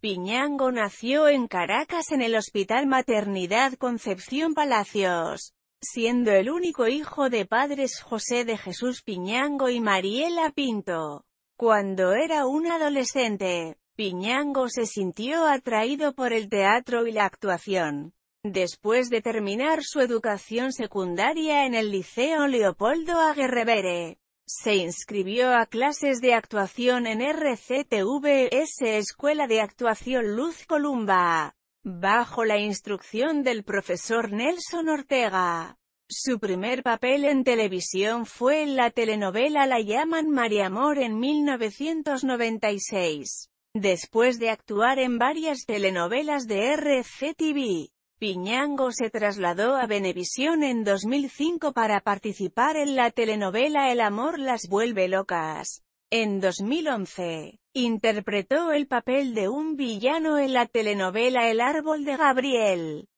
Piñango nació en Caracas en el Hospital Maternidad Concepción Palacios, siendo el único hijo de padres José de Jesús Piñango y Mariela Pinto. Cuando era un adolescente, Piñango se sintió atraído por el teatro y la actuación. Después de terminar su educación secundaria en el Liceo Leopoldo Aguerrevere, se inscribió a clases de actuación en RCTVS Escuela de Actuación Luz Columba, bajo la instrucción del profesor Nelson Ortega. Su primer papel en televisión fue en la telenovela La llaman Mariamor en 1996. Después de actuar en varias telenovelas de RCTV, Piñango se trasladó a Venevisión en 2005 para participar en la telenovela El amor las vuelve locas. En 2011, interpretó el papel de un villano en la telenovela El árbol de Gabriel.